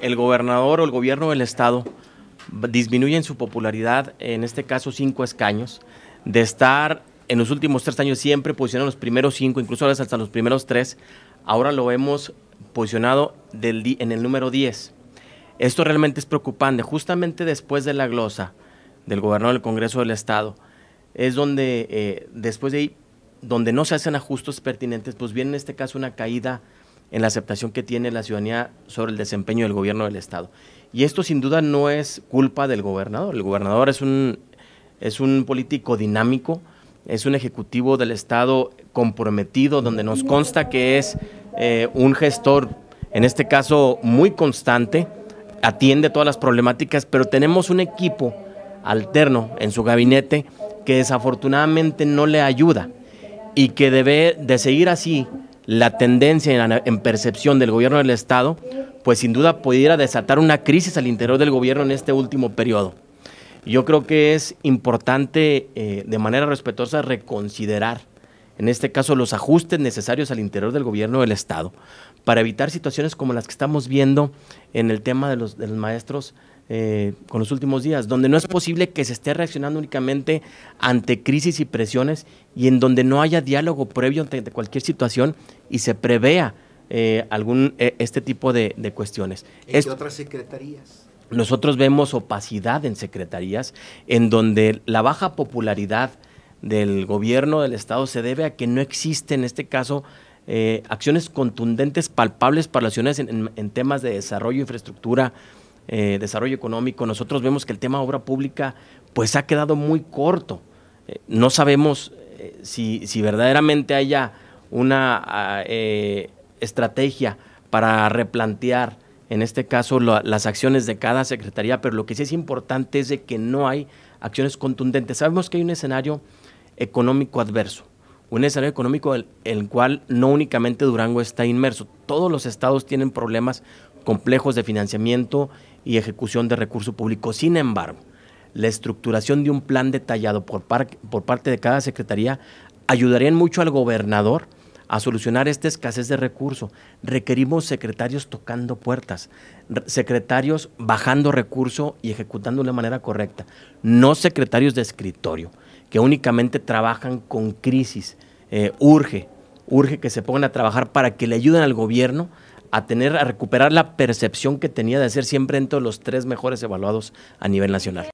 el gobernador o el gobierno del estado disminuye en su popularidad, en este caso cinco escaños, de estar en los últimos tres años siempre posicionado los primeros cinco, incluso a veces hasta los primeros tres, ahora lo hemos posicionado en el número 10. Esto realmente es preocupante. Justamente después de la glosa del gobernador del Congreso del Estado, es donde eh, después de ahí, donde no se hacen ajustes pertinentes, pues viene en este caso una caída en la aceptación que tiene la ciudadanía sobre el desempeño del gobierno del Estado. Y esto sin duda no es culpa del gobernador. El gobernador es un, es un político dinámico, es un ejecutivo del Estado comprometido, donde nos consta que es eh, un gestor, en este caso muy constante, atiende todas las problemáticas, pero tenemos un equipo alterno en su gabinete que desafortunadamente no le ayuda y que debe de seguir así la tendencia en, percepción del gobierno del Estado, pues sin duda pudiera desatar una crisis al interior del gobierno en este último periodo. Yo creo que es importante eh, de manera respetuosa reconsiderar, en este caso, los ajustes necesarios al interior del gobierno del Estado para evitar situaciones como las que estamos viendo en el tema de los, de los maestros eh, con los últimos días, donde no es posible que se esté reaccionando únicamente ante crisis y presiones y en donde no haya diálogo previo ante cualquier situación y se prevea eh, algún e, este tipo de, cuestiones. ¿En otras secretarías? Nosotros vemos opacidad en secretarías, en donde la baja popularidad del gobierno del Estado se debe a que no existe en este caso eh, acciones contundentes, palpables para las ciudades en, temas de desarrollo, infraestructura, eh, desarrollo económico, nosotros vemos que el tema obra pública pues ha quedado muy corto. Eh, no sabemos eh, si, verdaderamente haya una ah, estrategia para replantear en este caso las acciones de cada secretaría, pero lo que sí es importante es de que no hay acciones contundentes. Sabemos que hay un escenario económico adverso, un escenario económico en el cual no únicamente Durango está inmerso, todos los estados tienen problemas complejos de financiamiento y ejecución de recursos públicos. Sin embargo, la estructuración de un plan detallado por, parte de cada secretaría ayudaría mucho al gobernador a solucionar esta escasez de recursos. Requerimos secretarios tocando puertas, secretarios bajando recursos y ejecutando de manera correcta, no secretarios de escritorio que únicamente trabajan con crisis. Eh, urge, urge que se pongan a trabajar para que le ayuden al gobierno a tener, a recuperar la percepción que tenía de ser siempre entre los tres mejores evaluados a nivel nacional.